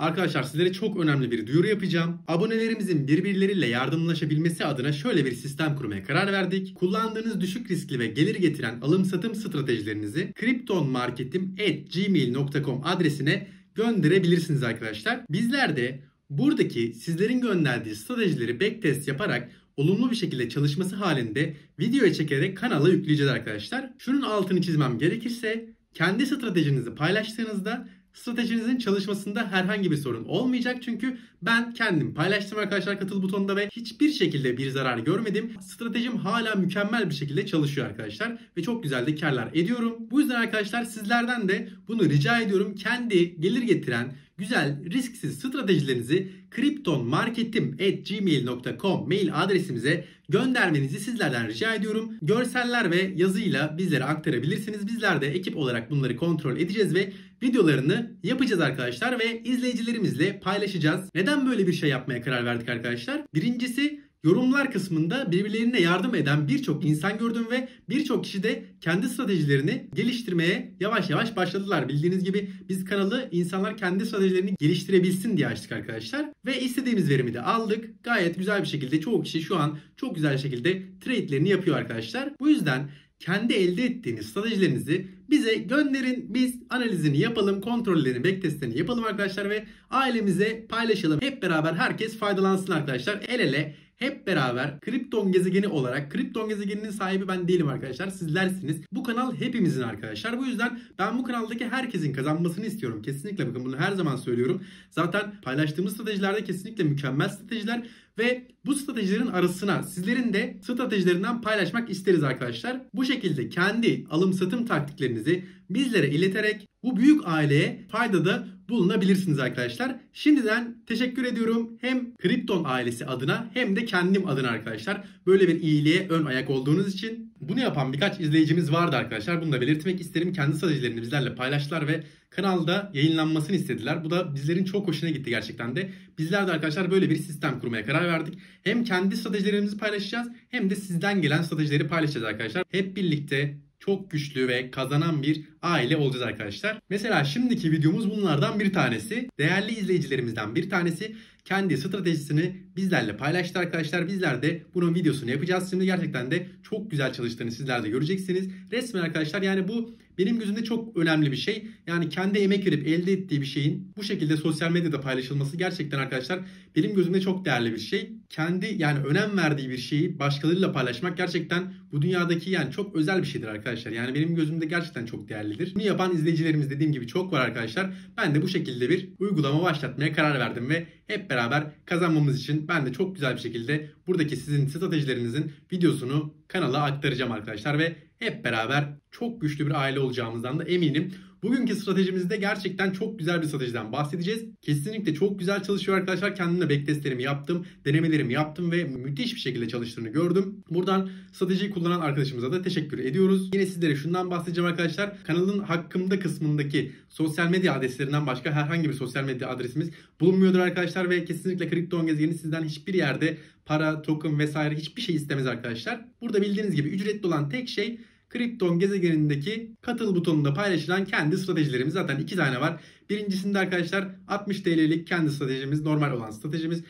Arkadaşlar sizlere çok önemli bir duyuru yapacağım. Abonelerimizin birbirleriyle yardımlaşabilmesi adına şöyle bir sistem kurmaya karar verdik. Kullandığınız düşük riskli ve gelir getiren alım satım stratejilerinizi kriptonmarketim.gmail.com adresine gönderebilirsiniz arkadaşlar. Bizler de buradaki sizlerin gönderdiği stratejileri backtest yaparak olumlu bir şekilde çalışması halinde videoya çekerek kanala yükleyeceğiz arkadaşlar. Şunun altını çizmem gerekirse kendi stratejinizi paylaştığınızda Stratejinizin çalışmasında herhangi bir sorun olmayacak çünkü ben kendim paylaştım arkadaşlar katıl butonunda ve hiçbir şekilde bir zarar görmedim. Stratejim hala mükemmel bir şekilde çalışıyor arkadaşlar ve çok güzel de karlar ediyorum. Bu yüzden arkadaşlar sizlerden de bunu rica ediyorum. Kendi gelir getiren güzel, risksiz stratejilerinizi kriptonmarketim.gmail.com mail adresimize göndermenizi sizlerden rica ediyorum. Görseller ve yazıyla bizlere aktarabilirsiniz. Bizler de ekip olarak bunları kontrol edeceğiz ve videolarını yapacağız arkadaşlar ve izleyicilerimizle paylaşacağız. Neden böyle bir şey yapmaya karar verdik arkadaşlar? Birincisi Yorumlar kısmında birbirlerine yardım eden birçok insan gördüm ve birçok kişi de kendi stratejilerini geliştirmeye yavaş yavaş başladılar. Bildiğiniz gibi biz kanalı insanlar kendi stratejilerini geliştirebilsin diye açtık arkadaşlar. Ve istediğimiz verimi de aldık. Gayet güzel bir şekilde çoğu kişi şu an çok güzel şekilde trade'lerini yapıyor arkadaşlar. Bu yüzden kendi elde ettiğiniz stratejilerinizi bize gönderin. Biz analizini yapalım, kontrollerini, backtestlerini yapalım arkadaşlar ve ailemize paylaşalım. Hep beraber herkes faydalansın arkadaşlar. El ele hep beraber Krypton gezegeni olarak Krypton gezegeninin sahibi ben değilim arkadaşlar. Sizlersiniz. Bu kanal hepimizin arkadaşlar. Bu yüzden ben bu kanaldaki herkesin kazanmasını istiyorum. Kesinlikle bakın bunu her zaman söylüyorum. Zaten paylaştığımız stratejilerde kesinlikle mükemmel stratejiler ve bu stratejilerin arasına sizlerin de stratejilerinden paylaşmak isteriz arkadaşlar. Bu şekilde kendi alım satım taktiklerinizi bizlere ileterek bu büyük aileye faydada bulunabilirsiniz arkadaşlar. Şimdiden teşekkür ediyorum hem Krypton ailesi adına hem de kendim adına arkadaşlar. Böyle bir iyiliğe ön ayak olduğunuz için bunu yapan birkaç izleyicimiz vardı arkadaşlar. Bunu da belirtmek isterim. Kendi stratejilerini bizlerle paylaştılar ve kanalda yayınlanmasını istediler. Bu da bizlerin çok hoşuna gitti gerçekten de. Bizler de arkadaşlar böyle bir sistem kurmaya karar verdik. Hem kendi stratejilerimizi paylaşacağız hem de sizden gelen stratejileri paylaşacağız arkadaşlar. Hep birlikte çok güçlü ve kazanan bir aile olacağız arkadaşlar. Mesela şimdiki videomuz bunlardan bir tanesi. Değerli izleyicilerimizden bir tanesi kendi stratejisini bizlerle paylaştı arkadaşlar. Bizler de bunun videosunu yapacağız. Şimdi gerçekten de çok güzel çalıştığını sizler de göreceksiniz. Resmen arkadaşlar yani bu benim gözümde çok önemli bir şey. Yani kendi emek verip elde ettiği bir şeyin bu şekilde sosyal medyada paylaşılması gerçekten arkadaşlar benim gözümde çok değerli bir şey. Kendi yani önem verdiği bir şeyi başkalarıyla paylaşmak gerçekten bu dünyadaki yani çok özel bir şeydir arkadaşlar. Yani benim gözümde gerçekten çok değerlidir. Bunu yapan izleyicilerimiz dediğim gibi çok var arkadaşlar. Ben de bu şekilde bir uygulama başlatmaya karar verdim ve hep beraber beraber kazanmamız için ben de çok güzel bir şekilde buradaki sizin stratejilerinizin videosunu kanala aktaracağım arkadaşlar ve hep beraber çok güçlü bir aile olacağımızdan da eminim. Bugünkü stratejimizde gerçekten çok güzel bir stratejiden bahsedeceğiz. Kesinlikle çok güzel çalışıyor arkadaşlar. Kendimle backtestlerimi yaptım, denemelerimi yaptım ve müthiş bir şekilde çalıştığını gördüm. Buradan stratejiyi kullanan arkadaşımıza da teşekkür ediyoruz. Yine sizlere şundan bahsedeceğim arkadaşlar. Kanalın hakkımda kısmındaki sosyal medya adreslerinden başka herhangi bir sosyal medya adresimiz bulunmuyordur arkadaşlar ve kesinlikle Kripton gezegeni sizden hiçbir yerde para, token vesaire hiçbir şey istemez arkadaşlar. Burada bildiğiniz gibi ücretli olan tek şey Krypton gezegenindeki katıl butonunda paylaşılan kendi stratejilerimiz zaten iki tane var. Birincisinde arkadaşlar 60 TL'lik kendi stratejimiz normal olan stratejimiz.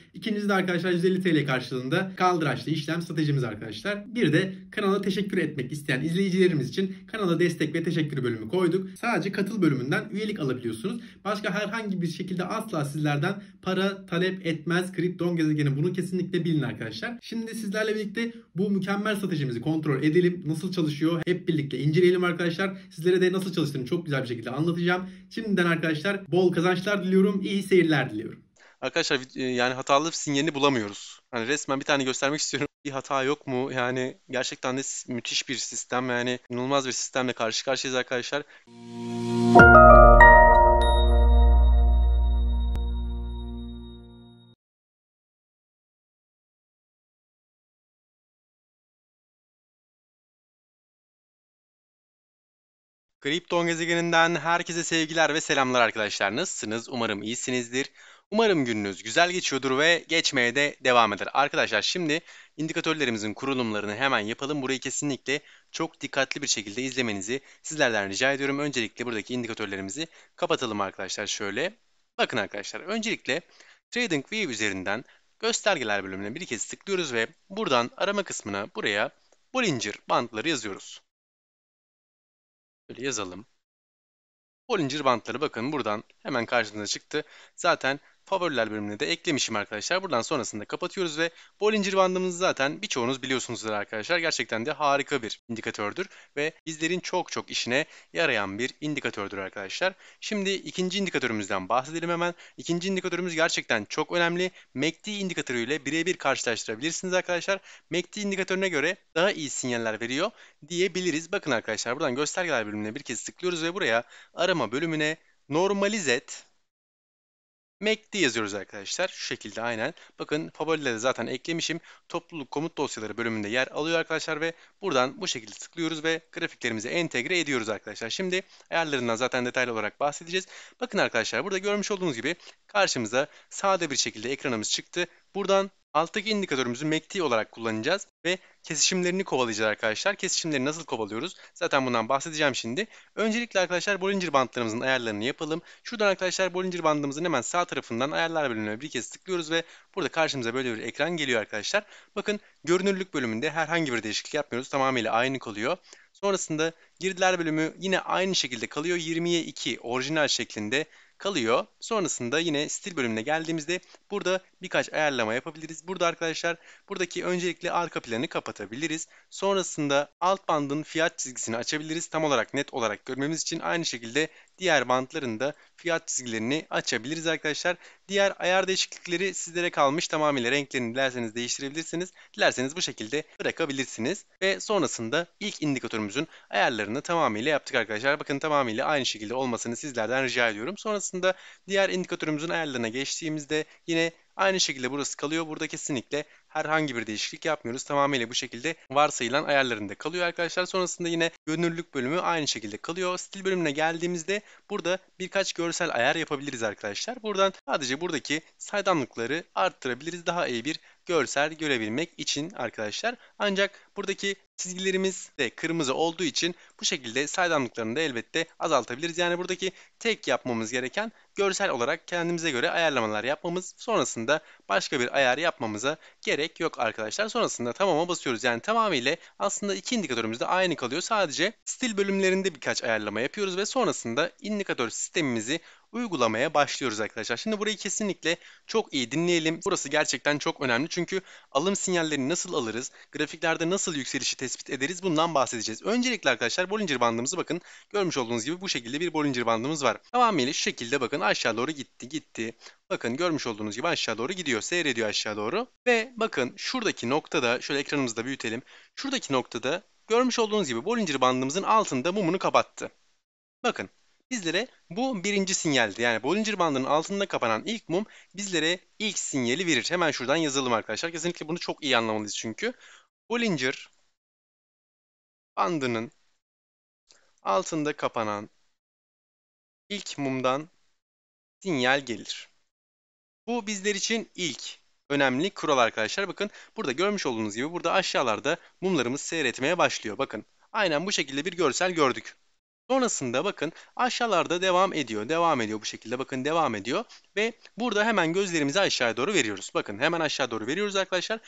de arkadaşlar 150 TL karşılığında kaldıraçlı işlem stratejimiz arkadaşlar. Bir de kanala teşekkür etmek isteyen izleyicilerimiz için kanala destek ve teşekkür bölümü koyduk. Sadece katıl bölümünden üyelik alabiliyorsunuz. Başka herhangi bir şekilde asla sizlerden para talep etmez kripton gezegeni. Bunu kesinlikle bilin arkadaşlar. Şimdi sizlerle birlikte bu mükemmel stratejimizi kontrol edelim. Nasıl çalışıyor hep birlikte inceleyelim arkadaşlar. Sizlere de nasıl çalıştığını çok güzel bir şekilde anlatacağım. Şimdiden arkadaşlar arkadaşlar. Bol kazançlar diliyorum. İyi seyirler diliyorum. Arkadaşlar e, yani hatalı sinyalini bulamıyoruz. Hani resmen bir tane göstermek istiyorum. Bir hata yok mu? Yani gerçekten de müthiş bir sistem. Yani inanılmaz bir sistemle karşı karşıyayız arkadaşlar. Kripton gezegeninden herkese sevgiler ve selamlar arkadaşlar. Nasılsınız? Umarım iyisinizdir. Umarım gününüz güzel geçiyordur ve geçmeye de devam eder. Arkadaşlar şimdi indikatörlerimizin kurulumlarını hemen yapalım. Burayı kesinlikle çok dikkatli bir şekilde izlemenizi sizlerden rica ediyorum. Öncelikle buradaki indikatörlerimizi kapatalım arkadaşlar şöyle. Bakın arkadaşlar öncelikle TradingView üzerinden göstergeler bölümüne bir kez tıklıyoruz ve buradan arama kısmına buraya Bollinger bandları yazıyoruz. Şöyle yazalım. Bollinger bantları bakın buradan hemen karşınıza çıktı. Zaten favoriler bölümüne de eklemişim arkadaşlar. Buradan sonrasında kapatıyoruz ve Bollinger bandımız zaten birçoğunuz biliyorsunuzdur arkadaşlar. Gerçekten de harika bir indikatördür ve bizlerin çok çok işine yarayan bir indikatördür arkadaşlar. Şimdi ikinci indikatörümüzden bahsedelim hemen. İkinci indikatörümüz gerçekten çok önemli. MACD e indikatörüyle birebir karşılaştırabilirsiniz arkadaşlar. MACD e indikatörüne göre daha iyi sinyaller veriyor diyebiliriz. Bakın arkadaşlar buradan göstergeler bölümüne bir kez tıklıyoruz ve buraya arama bölümüne normalize et MACD e yazıyoruz arkadaşlar. Şu şekilde aynen. Bakın favorilere zaten eklemişim. Topluluk komut dosyaları bölümünde yer alıyor arkadaşlar ve buradan bu şekilde tıklıyoruz ve grafiklerimizi entegre ediyoruz arkadaşlar. Şimdi ayarlarından zaten detaylı olarak bahsedeceğiz. Bakın arkadaşlar burada görmüş olduğunuz gibi karşımıza sade bir şekilde ekranımız çıktı. Buradan Alttaki indikatörümüzü MACD e olarak kullanacağız ve kesişimlerini kovalayacağız arkadaşlar. Kesişimleri nasıl kovalıyoruz? Zaten bundan bahsedeceğim şimdi. Öncelikle arkadaşlar Bollinger bantlarımızın ayarlarını yapalım. Şuradan arkadaşlar Bollinger bandımızın hemen sağ tarafından ayarlar bölümüne bir kez tıklıyoruz ve burada karşımıza böyle bir ekran geliyor arkadaşlar. Bakın görünürlük bölümünde herhangi bir değişiklik yapmıyoruz. Tamamıyla aynı kalıyor. Sonrasında girdiler bölümü yine aynı şekilde kalıyor. 20'ye 2 orijinal şeklinde kalıyor. Sonrasında yine stil bölümüne geldiğimizde burada birkaç ayarlama yapabiliriz. Burada arkadaşlar buradaki öncelikle arka planı kapatabiliriz. Sonrasında alt bandın fiyat çizgisini açabiliriz. Tam olarak net olarak görmemiz için aynı şekilde diğer bantların da fiyat çizgilerini açabiliriz arkadaşlar. Diğer ayar değişiklikleri sizlere kalmış. Tamamıyla renklerini dilerseniz değiştirebilirsiniz. Dilerseniz bu şekilde bırakabilirsiniz. Ve sonrasında ilk indikatörümüzün ayarlarını tamamıyla yaptık arkadaşlar. Bakın tamamıyla aynı şekilde olmasını sizlerden rica ediyorum. Sonrasında diğer indikatörümüzün ayarlarına geçtiğimizde yine Aynı şekilde burası kalıyor. Burada kesinlikle herhangi bir değişiklik yapmıyoruz. Tamamıyla bu şekilde varsayılan ayarlarında kalıyor arkadaşlar. Sonrasında yine gönüllülük bölümü aynı şekilde kalıyor. Stil bölümüne geldiğimizde burada birkaç görsel ayar yapabiliriz arkadaşlar. Buradan sadece buradaki saydamlıkları arttırabiliriz. Daha iyi bir görsel görebilmek için arkadaşlar. Ancak buradaki çizgilerimiz de kırmızı olduğu için bu şekilde saydamlıklarını da elbette azaltabiliriz. Yani buradaki tek yapmamız gereken görsel olarak kendimize göre ayarlamalar yapmamız. Sonrasında başka bir ayar yapmamıza gerek yok arkadaşlar. Sonrasında tamama basıyoruz. Yani tamamıyla aslında iki indikatörümüz de aynı kalıyor. Sadece stil bölümlerinde birkaç ayarlama yapıyoruz ve sonrasında indikatör sistemimizi uygulamaya başlıyoruz arkadaşlar. Şimdi burayı kesinlikle çok iyi dinleyelim. Burası gerçekten çok önemli çünkü alım sinyallerini nasıl alırız, grafiklerde nasıl yükselişi tespit ederiz bundan bahsedeceğiz. Öncelikle arkadaşlar Bollinger bandımızı bakın görmüş olduğunuz gibi bu şekilde bir Bollinger bandımız var. Tamamıyla şu şekilde bakın aşağı doğru gitti gitti. Bakın görmüş olduğunuz gibi aşağı doğru gidiyor. Seyrediyor aşağı doğru. Ve bakın şuradaki noktada şöyle ekranımızı da büyütelim. Şuradaki noktada görmüş olduğunuz gibi Bollinger bandımızın altında mumunu kapattı. Bakın bizlere bu birinci sinyaldi. Yani Bollinger bandının altında kapanan ilk mum bizlere ilk sinyali verir. Hemen şuradan yazalım arkadaşlar. Kesinlikle bunu çok iyi anlamalıyız çünkü. Bollinger bandının altında kapanan ilk mumdan sinyal gelir. Bu bizler için ilk önemli kural arkadaşlar. Bakın burada görmüş olduğunuz gibi burada aşağılarda mumlarımız seyretmeye başlıyor. Bakın aynen bu şekilde bir görsel gördük. Sonrasında bakın aşağılarda devam ediyor. Devam ediyor bu şekilde bakın devam ediyor. Ve burada hemen gözlerimizi aşağıya doğru veriyoruz. Bakın hemen aşağı doğru veriyoruz arkadaşlar.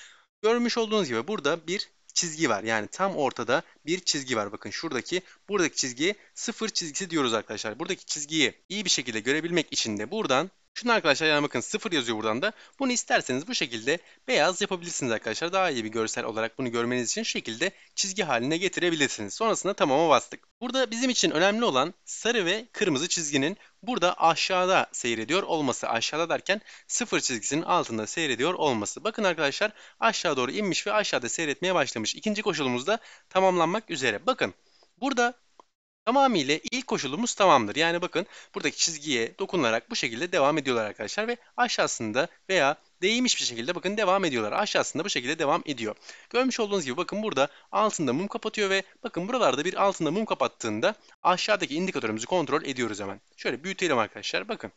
Görmüş olduğunuz gibi burada bir çizgi var. Yani tam ortada bir çizgi var. Bakın şuradaki buradaki çizgiyi sıfır çizgisi diyoruz arkadaşlar. Buradaki çizgiyi iyi bir şekilde görebilmek için de buradan şunu arkadaşlar yani bakın sıfır yazıyor buradan da. Bunu isterseniz bu şekilde beyaz yapabilirsiniz arkadaşlar. Daha iyi bir görsel olarak bunu görmeniz için şekilde çizgi haline getirebilirsiniz. Sonrasında tamama bastık. Burada bizim için önemli olan sarı ve kırmızı çizginin burada aşağıda seyrediyor olması. Aşağıda derken sıfır çizgisinin altında seyrediyor olması. Bakın arkadaşlar aşağı doğru inmiş ve aşağıda seyretmeye başlamış. İkinci koşulumuz da tamamlanmak üzere. Bakın burada Tamamıyla ilk koşulumuz tamamdır. Yani bakın buradaki çizgiye dokunarak bu şekilde devam ediyorlar arkadaşlar ve aşağısında veya değmiş bir şekilde bakın devam ediyorlar. Aşağısında bu şekilde devam ediyor. Görmüş olduğunuz gibi bakın burada altında mum kapatıyor ve bakın buralarda bir altında mum kapattığında aşağıdaki indikatörümüzü kontrol ediyoruz hemen. Şöyle büyütelim arkadaşlar bakın.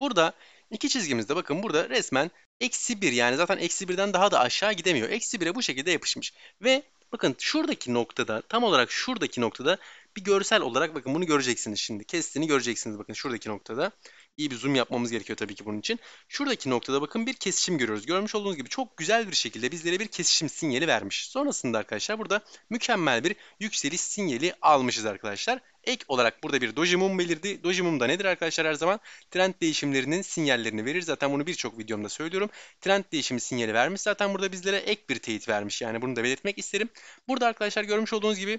Burada iki çizgimizde bakın burada resmen eksi 1 yani zaten eksi 1'den daha da aşağı gidemiyor. Eksi 1'e bu şekilde yapışmış ve Bakın şuradaki noktada tam olarak şuradaki noktada bir görsel olarak bakın bunu göreceksiniz şimdi. Kestiğini göreceksiniz bakın şuradaki noktada iyi bir zoom yapmamız gerekiyor tabii ki bunun için. Şuradaki noktada bakın bir kesişim görüyoruz. Görmüş olduğunuz gibi çok güzel bir şekilde bizlere bir kesişim sinyali vermiş. Sonrasında arkadaşlar burada mükemmel bir yükseliş sinyali almışız arkadaşlar. Ek olarak burada bir doji mum belirdi. Doji mum da nedir arkadaşlar her zaman? Trend değişimlerinin sinyallerini verir. Zaten bunu birçok videomda söylüyorum. Trend değişimi sinyali vermiş. Zaten burada bizlere ek bir teyit vermiş. Yani bunu da belirtmek isterim. Burada arkadaşlar görmüş olduğunuz gibi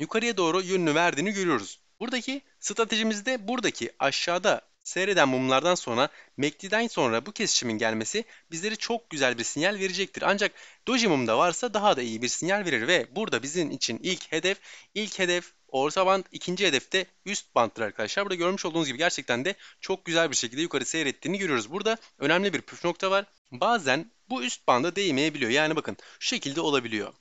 yukarıya doğru yönünü verdiğini görüyoruz. Buradaki stratejimizde buradaki aşağıda Seyreden mumlardan sonra MACD'den sonra bu kesişimin gelmesi bizlere çok güzel bir sinyal verecektir. Ancak Doji mumda varsa daha da iyi bir sinyal verir ve burada bizim için ilk hedef, ilk hedef orta band, ikinci hedef de üst banttır arkadaşlar. Burada görmüş olduğunuz gibi gerçekten de çok güzel bir şekilde yukarı seyrettiğini görüyoruz. Burada önemli bir püf nokta var. Bazen bu üst banda değmeyebiliyor. Yani bakın şu şekilde olabiliyor.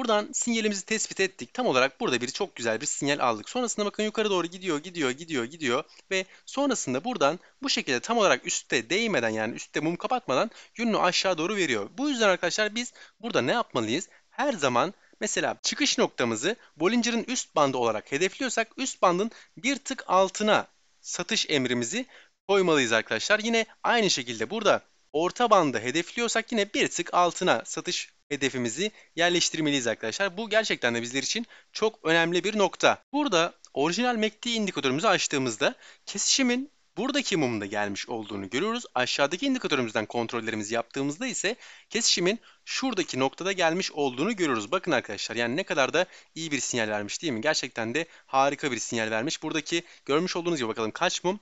Buradan sinyalimizi tespit ettik. Tam olarak burada bir çok güzel bir sinyal aldık. Sonrasında bakın yukarı doğru gidiyor, gidiyor, gidiyor, gidiyor ve sonrasında buradan bu şekilde tam olarak üstte değmeden yani üstte mum kapatmadan yönünü aşağı doğru veriyor. Bu yüzden arkadaşlar biz burada ne yapmalıyız? Her zaman Mesela çıkış noktamızı Bollinger'ın üst bandı olarak hedefliyorsak üst bandın bir tık altına satış emrimizi koymalıyız arkadaşlar. Yine aynı şekilde burada orta bandı hedefliyorsak yine bir tık altına satış hedefimizi yerleştirmeliyiz arkadaşlar. Bu gerçekten de bizler için çok önemli bir nokta. Burada orijinal MACD e indikatörümüzü açtığımızda kesişimin buradaki mumda gelmiş olduğunu görüyoruz. Aşağıdaki indikatörümüzden kontrollerimizi yaptığımızda ise kesişimin şuradaki noktada gelmiş olduğunu görüyoruz. Bakın arkadaşlar yani ne kadar da iyi bir sinyal vermiş değil mi? Gerçekten de harika bir sinyal vermiş. Buradaki görmüş olduğunuz gibi bakalım kaç mum?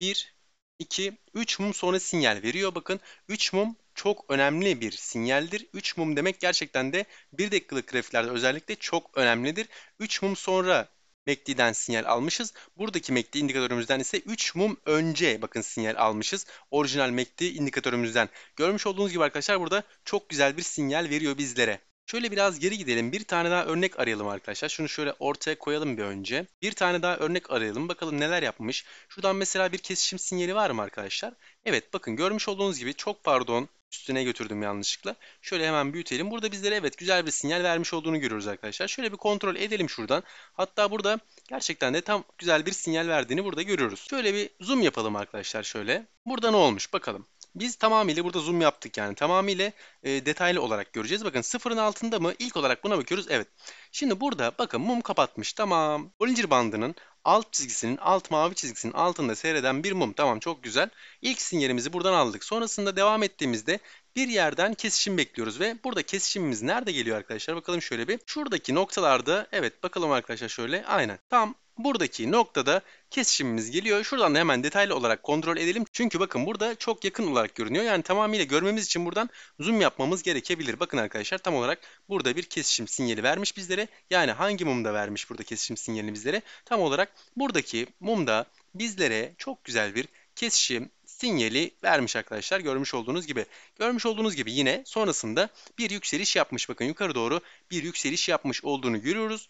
1, 2, 3 mum sonra sinyal veriyor. Bakın 3 mum çok önemli bir sinyaldir. 3 mum demek gerçekten de 1 dakikalık grafiklerde özellikle çok önemlidir. 3 mum sonra MACD'den sinyal almışız. Buradaki MACD indikatörümüzden ise 3 mum önce bakın sinyal almışız. Orijinal MACD indikatörümüzden. Görmüş olduğunuz gibi arkadaşlar burada çok güzel bir sinyal veriyor bizlere. Şöyle biraz geri gidelim. Bir tane daha örnek arayalım arkadaşlar. Şunu şöyle ortaya koyalım bir önce. Bir tane daha örnek arayalım. Bakalım neler yapmış. Şuradan mesela bir kesişim sinyali var mı arkadaşlar? Evet bakın görmüş olduğunuz gibi çok pardon üstüne götürdüm yanlışlıkla. Şöyle hemen büyütelim. Burada bizlere evet güzel bir sinyal vermiş olduğunu görüyoruz arkadaşlar. Şöyle bir kontrol edelim şuradan. Hatta burada gerçekten de tam güzel bir sinyal verdiğini burada görüyoruz. Şöyle bir zoom yapalım arkadaşlar şöyle. Burada ne olmuş bakalım. Biz tamamıyla burada zoom yaptık yani tamamıyla e, detaylı olarak göreceğiz. Bakın sıfırın altında mı? İlk olarak buna bakıyoruz. Evet. Şimdi burada bakın mum kapatmış. Tamam. Bollinger bandının alt çizgisinin alt mavi çizgisinin altında seyreden bir mum. Tamam çok güzel. İlk sinyalimizi buradan aldık. Sonrasında devam ettiğimizde bir yerden kesişim bekliyoruz ve burada kesişimimiz nerede geliyor arkadaşlar? Bakalım şöyle bir. Şuradaki noktalarda evet bakalım arkadaşlar şöyle aynen. Tam buradaki noktada kesişimimiz geliyor. Şuradan da hemen detaylı olarak kontrol edelim. Çünkü bakın burada çok yakın olarak görünüyor. Yani tamamıyla görmemiz için buradan zoom yapmamız gerekebilir. Bakın arkadaşlar tam olarak burada bir kesişim sinyali vermiş bizlere. Yani hangi mumda vermiş burada kesişim sinyalini bizlere? Tam olarak buradaki mumda bizlere çok güzel bir kesişim sinyali vermiş arkadaşlar görmüş olduğunuz gibi. Görmüş olduğunuz gibi yine sonrasında bir yükseliş yapmış. Bakın yukarı doğru bir yükseliş yapmış olduğunu görüyoruz.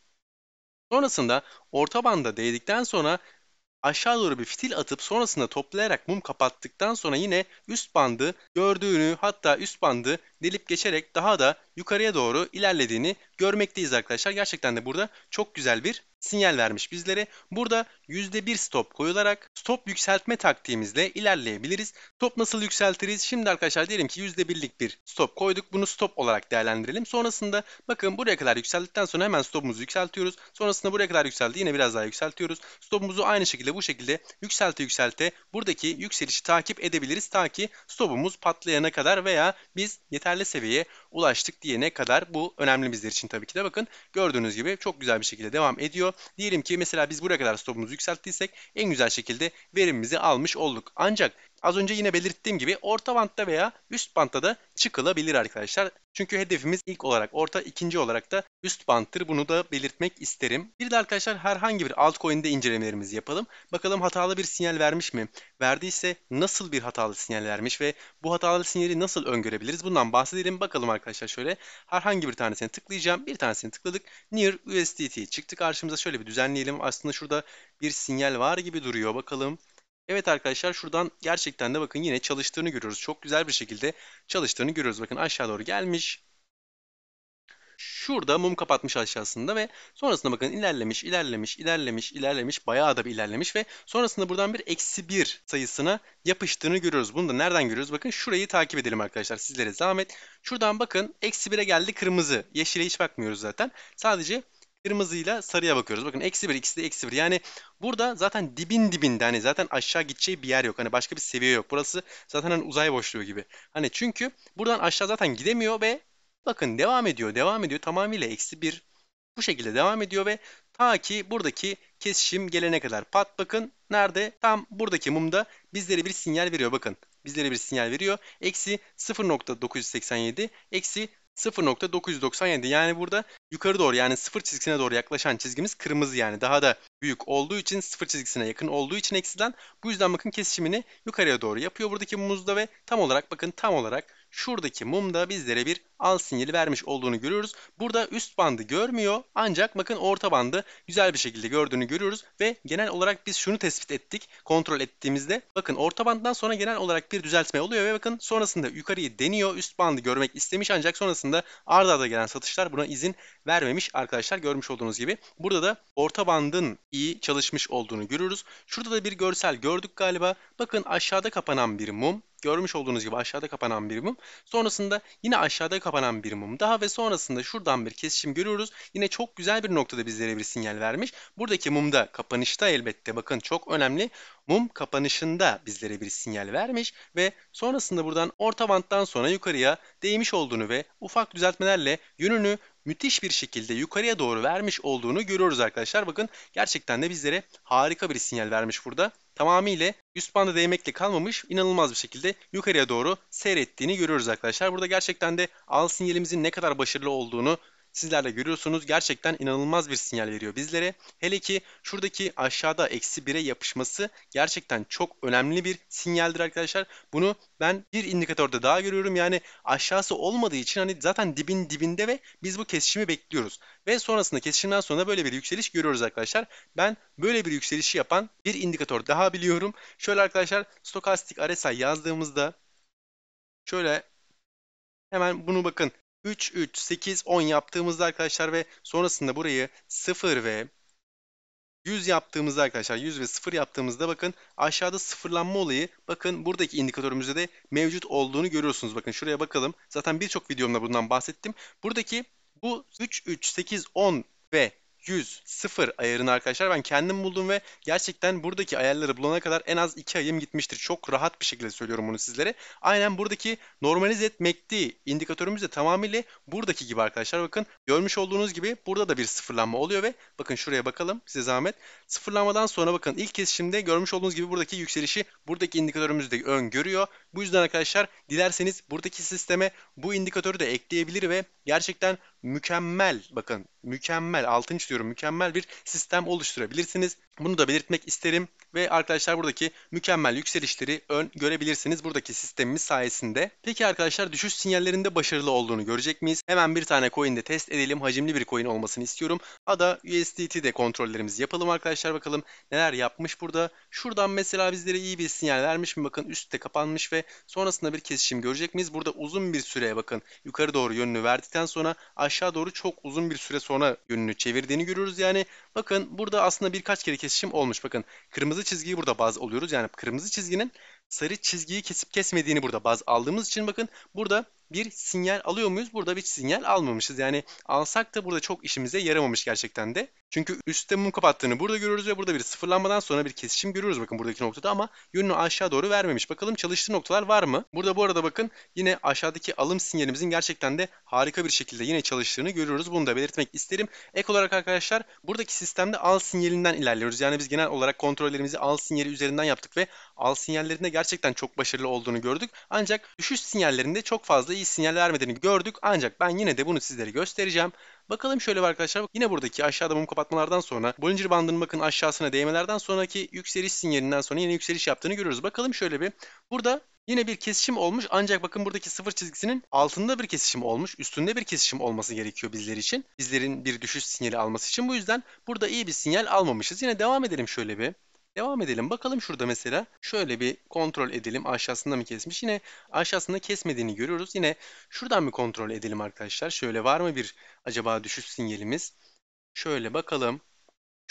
Sonrasında orta banda değdikten sonra aşağı doğru bir fitil atıp sonrasında toplayarak mum kapattıktan sonra yine üst bandı gördüğünü hatta üst bandı delip geçerek daha da yukarıya doğru ilerlediğini görmekteyiz arkadaşlar. Gerçekten de burada çok güzel bir sinyal vermiş bizlere. Burada %1 stop koyularak stop yükseltme taktiğimizle ilerleyebiliriz. Stop nasıl yükseltiriz? Şimdi arkadaşlar diyelim ki %1'lik bir stop koyduk. Bunu stop olarak değerlendirelim. Sonrasında bakın buraya kadar yükseldikten sonra hemen stopumuzu yükseltiyoruz. Sonrasında buraya kadar yükseldi. Yine biraz daha yükseltiyoruz. Stopumuzu aynı şekilde bu şekilde yükselte yükselte buradaki yükselişi takip edebiliriz. Ta ki stopumuz patlayana kadar veya biz yeterli seviyeye ulaştık diyene kadar bu önemli bizler için tabii ki de bakın gördüğünüz gibi çok güzel bir şekilde devam ediyor gerekiyor. Diyelim ki mesela biz buraya kadar stopumuzu yükselttiysek en güzel şekilde verimimizi almış olduk. Ancak Az önce yine belirttiğim gibi orta bantta veya üst bantta da çıkılabilir arkadaşlar. Çünkü hedefimiz ilk olarak orta, ikinci olarak da üst banttır. Bunu da belirtmek isterim. Bir de arkadaşlar herhangi bir altcoin'de incelemelerimizi yapalım. Bakalım hatalı bir sinyal vermiş mi? Verdiyse nasıl bir hatalı sinyal vermiş ve bu hatalı sinyali nasıl öngörebiliriz? Bundan bahsedelim. Bakalım arkadaşlar şöyle herhangi bir tanesine tıklayacağım. Bir tanesini tıkladık. Near USDT çıktı karşımıza. Şöyle bir düzenleyelim. Aslında şurada bir sinyal var gibi duruyor. Bakalım. Evet arkadaşlar şuradan gerçekten de bakın yine çalıştığını görüyoruz. Çok güzel bir şekilde çalıştığını görüyoruz. Bakın aşağı doğru gelmiş. Şurada mum kapatmış aşağısında ve sonrasında bakın ilerlemiş, ilerlemiş, ilerlemiş, ilerlemiş. Bayağı da bir ilerlemiş ve sonrasında buradan bir eksi bir sayısına yapıştığını görüyoruz. Bunu da nereden görüyoruz? Bakın şurayı takip edelim arkadaşlar. Sizlere zahmet. Şuradan bakın eksi bire geldi kırmızı. Yeşile hiç bakmıyoruz zaten. Sadece Kırmızıyla sarıya bakıyoruz. Bakın eksi bir ikisi de eksi bir. Yani burada zaten dibin dibinde hani zaten aşağı gideceği bir yer yok. Hani başka bir seviye yok. Burası zaten hani uzay boşluğu gibi. Hani çünkü buradan aşağı zaten gidemiyor ve bakın devam ediyor, devam ediyor. Tamamıyla eksi bir bu şekilde devam ediyor ve ta ki buradaki kesişim gelene kadar pat bakın nerede? Tam buradaki mumda bizlere bir sinyal veriyor bakın. Bizlere bir sinyal veriyor. Eksi 0.987, eksi 0.997 yani burada yukarı doğru yani sıfır çizgisine doğru yaklaşan çizgimiz kırmızı yani daha da büyük olduğu için sıfır çizgisine yakın olduğu için eksilen bu yüzden bakın kesişimini yukarıya doğru yapıyor buradaki muzda ve tam olarak bakın tam olarak şuradaki mum da bizlere bir al sinyali vermiş olduğunu görüyoruz. Burada üst bandı görmüyor ancak bakın orta bandı güzel bir şekilde gördüğünü görüyoruz ve genel olarak biz şunu tespit ettik kontrol ettiğimizde bakın orta banddan sonra genel olarak bir düzeltme oluyor ve bakın sonrasında yukarıyı deniyor üst bandı görmek istemiş ancak sonrasında arda arda gelen satışlar buna izin vermemiş arkadaşlar görmüş olduğunuz gibi. Burada da orta bandın iyi çalışmış olduğunu görüyoruz. Şurada da bir görsel gördük galiba. Bakın aşağıda kapanan bir mum görmüş olduğunuz gibi aşağıda kapanan bir mum. Sonrasında yine aşağıda kapanan bir mum daha ve sonrasında şuradan bir kesişim görüyoruz. Yine çok güzel bir noktada bizlere bir sinyal vermiş. Buradaki mumda kapanışta elbette bakın çok önemli mum kapanışında bizlere bir sinyal vermiş ve sonrasında buradan orta banttan sonra yukarıya değmiş olduğunu ve ufak düzeltmelerle yönünü müthiş bir şekilde yukarıya doğru vermiş olduğunu görüyoruz arkadaşlar. Bakın gerçekten de bizlere harika bir sinyal vermiş burada. Tamamıyla üst banda değmekle kalmamış inanılmaz bir şekilde yukarıya doğru seyrettiğini görüyoruz arkadaşlar. Burada gerçekten de al sinyalimizin ne kadar başarılı olduğunu Sizler de görüyorsunuz gerçekten inanılmaz bir sinyal veriyor bizlere. Hele ki şuradaki aşağıda eksi 1'e yapışması gerçekten çok önemli bir sinyaldir arkadaşlar. Bunu ben bir indikatörde daha görüyorum. Yani aşağısı olmadığı için hani zaten dibin dibinde ve biz bu kesişimi bekliyoruz. Ve sonrasında kesişimden sonra böyle bir yükseliş görüyoruz arkadaşlar. Ben böyle bir yükselişi yapan bir indikatör daha biliyorum. Şöyle arkadaşlar stokastik RSI yazdığımızda şöyle hemen bunu bakın 3, 3, 8, 10 yaptığımızda arkadaşlar ve sonrasında burayı 0 ve 100 yaptığımızda arkadaşlar 100 ve 0 yaptığımızda bakın aşağıda sıfırlanma olayı bakın buradaki indikatörümüzde de mevcut olduğunu görüyorsunuz. Bakın şuraya bakalım. Zaten birçok videomda bundan bahsettim. Buradaki bu 3, 3, 8, 10 ve 100, 0 ayarını arkadaşlar ben kendim buldum ve gerçekten buradaki ayarları bulana kadar en az 2 ayım gitmiştir. Çok rahat bir şekilde söylüyorum bunu sizlere. Aynen buradaki normalize etmekti indikatörümüz de tamamıyla buradaki gibi arkadaşlar. Bakın görmüş olduğunuz gibi burada da bir sıfırlanma oluyor ve bakın şuraya bakalım size zahmet. Sıfırlanmadan sonra bakın ilk kez şimdi görmüş olduğunuz gibi buradaki yükselişi buradaki indikatörümüzde ön görüyor Bu yüzden arkadaşlar dilerseniz buradaki sisteme bu indikatörü de ekleyebilir ve gerçekten mükemmel bakın mükemmel altın çiziyorum mükemmel bir sistem oluşturabilirsiniz. Bunu da belirtmek isterim ve arkadaşlar buradaki mükemmel yükselişleri ön görebilirsiniz buradaki sistemimiz sayesinde. Peki arkadaşlar düşüş sinyallerinde başarılı olduğunu görecek miyiz? Hemen bir tane de test edelim. Hacimli bir coin olmasını istiyorum. ADA USDT de kontrollerimizi yapalım arkadaşlar bakalım neler yapmış burada. Şuradan mesela bizlere iyi bir sinyal vermiş mi? Bakın üstte kapanmış ve sonrasında bir kesişim görecek miyiz? Burada uzun bir süreye bakın yukarı doğru yönünü verdikten sonra aşağı doğru çok uzun bir süre sonra yönünü çevirdiğini görüyoruz. Yani bakın burada aslında birkaç kere kesişim olmuş. Bakın kırmızı çizgiyi burada baz oluyoruz. Yani kırmızı çizginin sarı çizgiyi kesip kesmediğini burada baz aldığımız için bakın burada bir sinyal alıyor muyuz? Burada bir sinyal almamışız. Yani alsak da burada çok işimize yaramamış gerçekten de. Çünkü üstte mum kapattığını burada görüyoruz ve burada bir sıfırlanmadan sonra bir kesişim görüyoruz bakın buradaki noktada ama yönünü aşağı doğru vermemiş. Bakalım çalıştığı noktalar var mı? Burada bu arada bakın yine aşağıdaki alım sinyalimizin gerçekten de harika bir şekilde yine çalıştığını görüyoruz. Bunu da belirtmek isterim. Ek olarak arkadaşlar buradaki sistemde al sinyalinden ilerliyoruz. Yani biz genel olarak kontrollerimizi al sinyali üzerinden yaptık ve al sinyallerinde gerçekten çok başarılı olduğunu gördük. Ancak düşüş sinyallerinde çok fazla iyi sinyal vermediğini gördük. Ancak ben yine de bunu sizlere göstereceğim. Bakalım şöyle bir arkadaşlar. Yine buradaki aşağıda mum kapatmalardan sonra Bollinger bandın bakın aşağısına değmelerden sonraki yükseliş sinyalinden sonra yine yükseliş yaptığını görüyoruz. Bakalım şöyle bir. Burada Yine bir kesişim olmuş ancak bakın buradaki sıfır çizgisinin altında bir kesişim olmuş. Üstünde bir kesişim olması gerekiyor bizler için. Bizlerin bir düşüş sinyali alması için. Bu yüzden burada iyi bir sinyal almamışız. Yine devam edelim şöyle bir. Devam edelim. Bakalım şurada mesela şöyle bir kontrol edelim. Aşağısında mı kesmiş? Yine aşağısında kesmediğini görüyoruz. Yine şuradan bir kontrol edelim arkadaşlar. Şöyle var mı bir acaba düşüş sinyalimiz? Şöyle bakalım.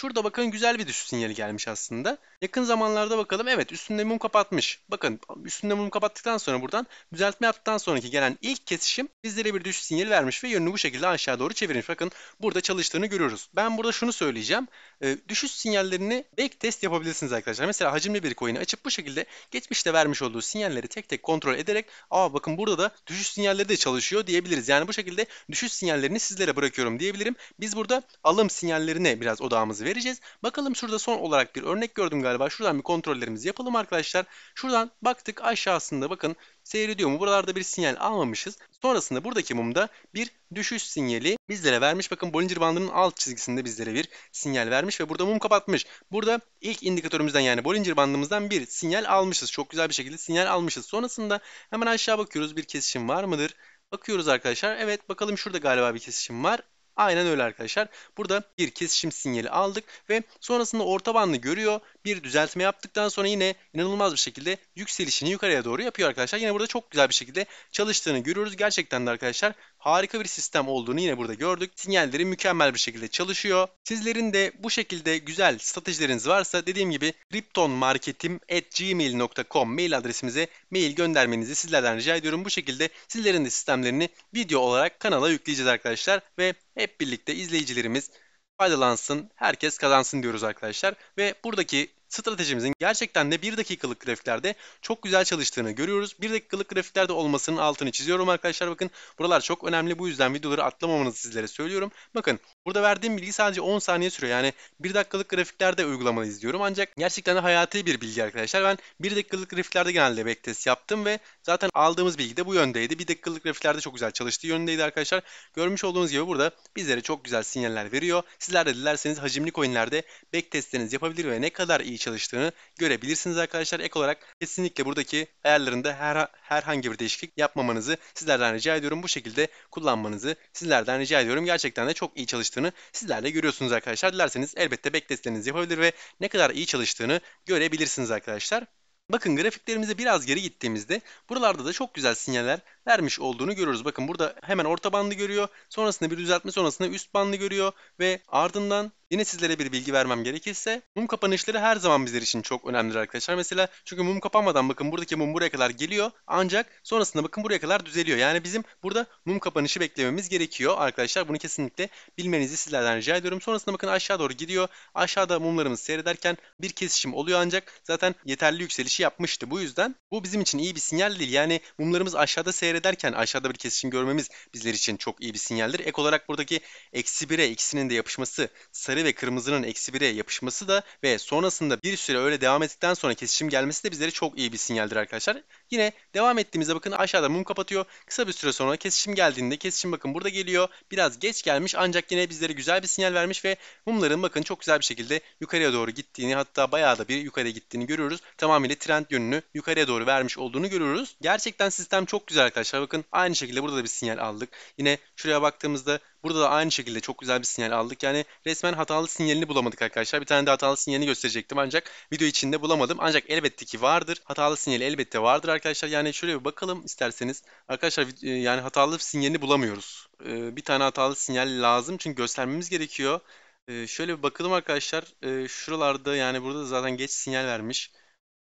Şurada bakın güzel bir düşüş sinyali gelmiş aslında. Yakın zamanlarda bakalım evet üstünde mum kapatmış. Bakın üstünde mum kapattıktan sonra buradan düzeltme yaptıktan sonraki gelen ilk kesişim bizlere bir düşüş sinyali vermiş ve yönünü bu şekilde aşağı doğru çevirmiş. Bakın burada çalıştığını görüyoruz. Ben burada şunu söyleyeceğim. E, düşüş sinyallerini backtest yapabilirsiniz arkadaşlar. Mesela hacimli bir coin'i açıp bu şekilde geçmişte vermiş olduğu sinyalleri tek tek kontrol ederek aa bakın burada da düşüş sinyalleri de çalışıyor diyebiliriz. Yani bu şekilde düşüş sinyallerini sizlere bırakıyorum diyebilirim. Biz burada alım sinyallerine biraz odağımızı vereceğiz. Bakalım şurada son olarak bir örnek gördüm galiba. Şuradan bir kontrollerimizi yapalım arkadaşlar. Şuradan baktık aşağısında bakın seyrediyor mu? Buralarda bir sinyal almamışız. Sonrasında buradaki mumda bir düşüş sinyali bizlere vermiş. Bakın Bollinger bandının alt çizgisinde bizlere bir sinyal vermiş ve burada mum kapatmış. Burada ilk indikatörümüzden yani Bollinger bandımızdan bir sinyal almışız. Çok güzel bir şekilde sinyal almışız. Sonrasında hemen aşağı bakıyoruz bir kesişim var mıdır? Bakıyoruz arkadaşlar. Evet bakalım şurada galiba bir kesişim var. Aynen öyle arkadaşlar. Burada bir kesişim sinyali aldık ve sonrasında orta bandı görüyor. Bir düzeltme yaptıktan sonra yine inanılmaz bir şekilde yükselişini yukarıya doğru yapıyor arkadaşlar. Yine burada çok güzel bir şekilde çalıştığını görüyoruz. Gerçekten de arkadaşlar harika bir sistem olduğunu yine burada gördük. Sinyalleri mükemmel bir şekilde çalışıyor. Sizlerin de bu şekilde güzel stratejileriniz varsa dediğim gibi kriptonmarketim.gmail.com mail adresimize mail göndermenizi sizlerden rica ediyorum. Bu şekilde sizlerin de sistemlerini video olarak kanala yükleyeceğiz arkadaşlar ve hep birlikte izleyicilerimiz faydalansın, herkes kazansın diyoruz arkadaşlar. Ve buradaki stratejimizin gerçekten de 1 dakikalık grafiklerde çok güzel çalıştığını görüyoruz. 1 dakikalık grafiklerde olmasının altını çiziyorum arkadaşlar. Bakın buralar çok önemli. Bu yüzden videoları atlamamanızı sizlere söylüyorum. Bakın burada verdiğim bilgi sadece 10 saniye sürüyor. Yani 1 dakikalık grafiklerde uygulamayı izliyorum. Ancak gerçekten de hayati bir bilgi arkadaşlar. Ben 1 dakikalık grafiklerde genelde backtest yaptım ve zaten aldığımız bilgi de bu yöndeydi. 1 dakikalık grafiklerde çok güzel çalıştığı yöndeydi arkadaşlar. Görmüş olduğunuz gibi burada bizlere çok güzel sinyaller veriyor. Sizler de dilerseniz hacimli coinlerde backtestlerinizi yapabilir ve ne kadar iyi iyi çalıştığını görebilirsiniz arkadaşlar. Ek olarak kesinlikle buradaki ayarlarında her, herhangi bir değişiklik yapmamanızı sizlerden rica ediyorum. Bu şekilde kullanmanızı sizlerden rica ediyorum. Gerçekten de çok iyi çalıştığını sizler de görüyorsunuz arkadaşlar. Dilerseniz elbette backtestlerinizi yapabilir ve ne kadar iyi çalıştığını görebilirsiniz arkadaşlar. Bakın grafiklerimize biraz geri gittiğimizde buralarda da çok güzel sinyaller vermiş olduğunu görüyoruz. Bakın burada hemen orta bandı görüyor. Sonrasında bir düzeltme sonrasında üst bandı görüyor. Ve ardından Yine sizlere bir bilgi vermem gerekirse mum kapanışları her zaman bizler için çok önemlidir arkadaşlar. Mesela çünkü mum kapanmadan bakın buradaki mum buraya kadar geliyor ancak sonrasında bakın buraya kadar düzeliyor. Yani bizim burada mum kapanışı beklememiz gerekiyor arkadaşlar. Bunu kesinlikle bilmenizi sizlerden rica ediyorum. Sonrasında bakın aşağı doğru gidiyor. Aşağıda mumlarımız seyrederken bir kesişim oluyor ancak zaten yeterli yükselişi yapmıştı. Bu yüzden bu bizim için iyi bir sinyal değil. Yani mumlarımız aşağıda seyrederken aşağıda bir kesişim görmemiz bizler için çok iyi bir sinyaldir. Ek olarak buradaki eksi 1'e ikisinin de yapışması sarı sarı ve kırmızının eksi 1'e yapışması da ve sonrasında bir süre öyle devam ettikten sonra kesişim gelmesi de bizlere çok iyi bir sinyaldir arkadaşlar. Yine devam ettiğimizde bakın aşağıda mum kapatıyor. Kısa bir süre sonra kesişim geldiğinde kesişim bakın burada geliyor. Biraz geç gelmiş ancak yine bizlere güzel bir sinyal vermiş ve mumların bakın çok güzel bir şekilde yukarıya doğru gittiğini hatta bayağı da bir yukarıya gittiğini görüyoruz. Tamamıyla trend yönünü yukarıya doğru vermiş olduğunu görüyoruz. Gerçekten sistem çok güzel arkadaşlar. Bakın aynı şekilde burada da bir sinyal aldık. Yine şuraya baktığımızda Burada da aynı şekilde çok güzel bir sinyal aldık. Yani resmen hatalı sinyalini bulamadık arkadaşlar. Bir tane de hatalı sinyalini gösterecektim ancak video içinde bulamadım. Ancak elbette ki vardır. Hatalı sinyali elbette vardır arkadaşlar. Yani şöyle bir bakalım isterseniz. Arkadaşlar e, yani hatalı sinyalini bulamıyoruz. E, bir tane hatalı sinyal lazım çünkü göstermemiz gerekiyor. E, şöyle bir bakalım arkadaşlar. Şuralarda yani burada da zaten geç sinyal vermiş.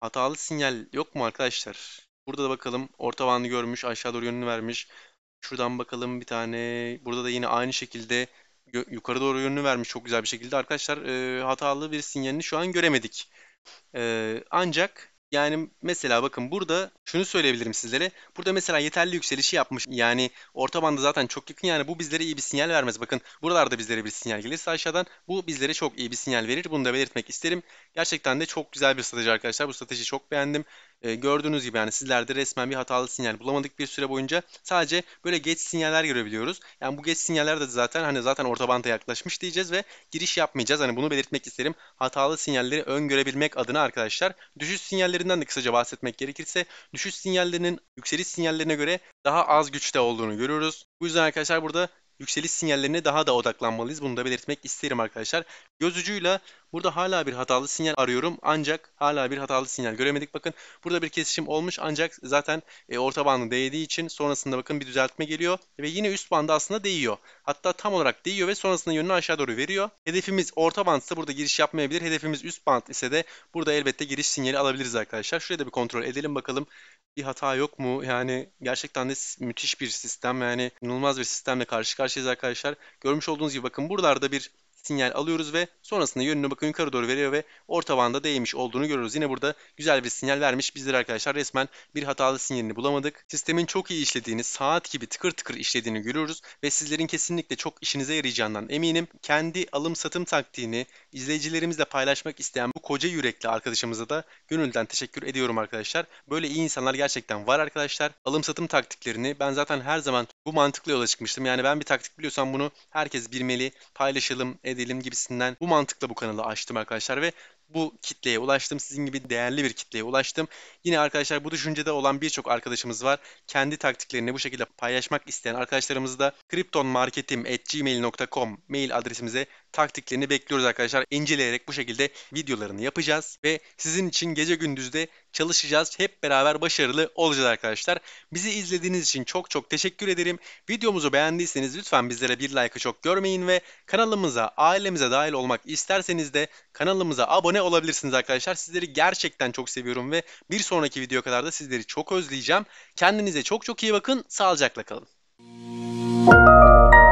Hatalı sinyal yok mu arkadaşlar? Burada da bakalım orta bandı görmüş aşağı doğru yönünü vermiş. Şuradan bakalım bir tane. Burada da yine aynı şekilde yukarı doğru yönünü vermiş çok güzel bir şekilde. Arkadaşlar e, hatalı bir sinyalini şu an göremedik. E, ancak yani mesela bakın burada şunu söyleyebilirim sizlere. Burada mesela yeterli yükselişi yapmış. Yani orta bandı zaten çok yakın. Yani bu bizlere iyi bir sinyal vermez. Bakın buralarda bizlere bir sinyal gelirse aşağıdan bu bizlere çok iyi bir sinyal verir. Bunu da belirtmek isterim. Gerçekten de çok güzel bir strateji arkadaşlar. Bu stratejiyi çok beğendim. E, gördüğünüz gibi yani sizlerde resmen bir hatalı sinyal bulamadık bir süre boyunca. Sadece böyle geç sinyaller görebiliyoruz. Yani bu geç sinyaller de zaten hani zaten orta banta yaklaşmış diyeceğiz ve giriş yapmayacağız. Hani bunu belirtmek isterim. Hatalı sinyalleri öngörebilmek adına arkadaşlar düşüş sinyallerinden de kısaca bahsetmek gerekirse düşüş sinyallerinin yükseliş sinyallerine göre daha az güçte olduğunu görüyoruz. Bu yüzden arkadaşlar burada yükseliş sinyallerine daha da odaklanmalıyız. Bunu da belirtmek isterim arkadaşlar. Göz ucuyla Burada hala bir hatalı sinyal arıyorum ancak hala bir hatalı sinyal göremedik. Bakın burada bir kesişim olmuş ancak zaten e, orta bandı değdiği için sonrasında bakın bir düzeltme geliyor ve yine üst bandı aslında değiyor. Hatta tam olarak değiyor ve sonrasında yönünü aşağı doğru veriyor. Hedefimiz orta band burada giriş yapmayabilir. Hedefimiz üst band ise de burada elbette giriş sinyali alabiliriz arkadaşlar. Şuraya da bir kontrol edelim bakalım bir hata yok mu? Yani gerçekten de müthiş bir sistem yani inanılmaz bir sistemle karşı karşıyayız arkadaşlar. Görmüş olduğunuz gibi bakın buralarda bir sinyal alıyoruz ve sonrasında yönünü bakın yukarı doğru veriyor ve orta banda değmiş olduğunu görüyoruz. Yine burada güzel bir sinyal vermiş. Bizler arkadaşlar resmen bir hatalı sinyalini bulamadık. Sistemin çok iyi işlediğini, saat gibi tıkır tıkır işlediğini görüyoruz ve sizlerin kesinlikle çok işinize yarayacağından eminim. Kendi alım satım taktiğini izleyicilerimizle paylaşmak isteyen bu koca yürekli arkadaşımıza da gönülden teşekkür ediyorum arkadaşlar. Böyle iyi insanlar gerçekten var arkadaşlar. Alım satım taktiklerini ben zaten her zaman bu mantıkla yola çıkmıştım. Yani ben bir taktik biliyorsam bunu herkes bilmeli, paylaşalım, edelim gibisinden bu mantıkla bu kanalı açtım arkadaşlar ve bu kitleye ulaştım. Sizin gibi değerli bir kitleye ulaştım. Yine arkadaşlar bu düşüncede olan birçok arkadaşımız var. Kendi taktiklerini bu şekilde paylaşmak isteyen arkadaşlarımızı da kriptonmarketim.gmail.com mail adresimize taktiklerini bekliyoruz arkadaşlar. İnceleyerek bu şekilde videolarını yapacağız ve sizin için gece gündüz de çalışacağız. Hep beraber başarılı olacağız arkadaşlar. Bizi izlediğiniz için çok çok teşekkür ederim. Videomuzu beğendiyseniz lütfen bizlere bir like'ı çok görmeyin ve kanalımıza, ailemize dahil olmak isterseniz de kanalımıza abone olabilirsiniz arkadaşlar. Sizleri gerçekten çok seviyorum ve bir sonraki video kadar da sizleri çok özleyeceğim. Kendinize çok çok iyi bakın. Sağlıcakla kalın. Müzik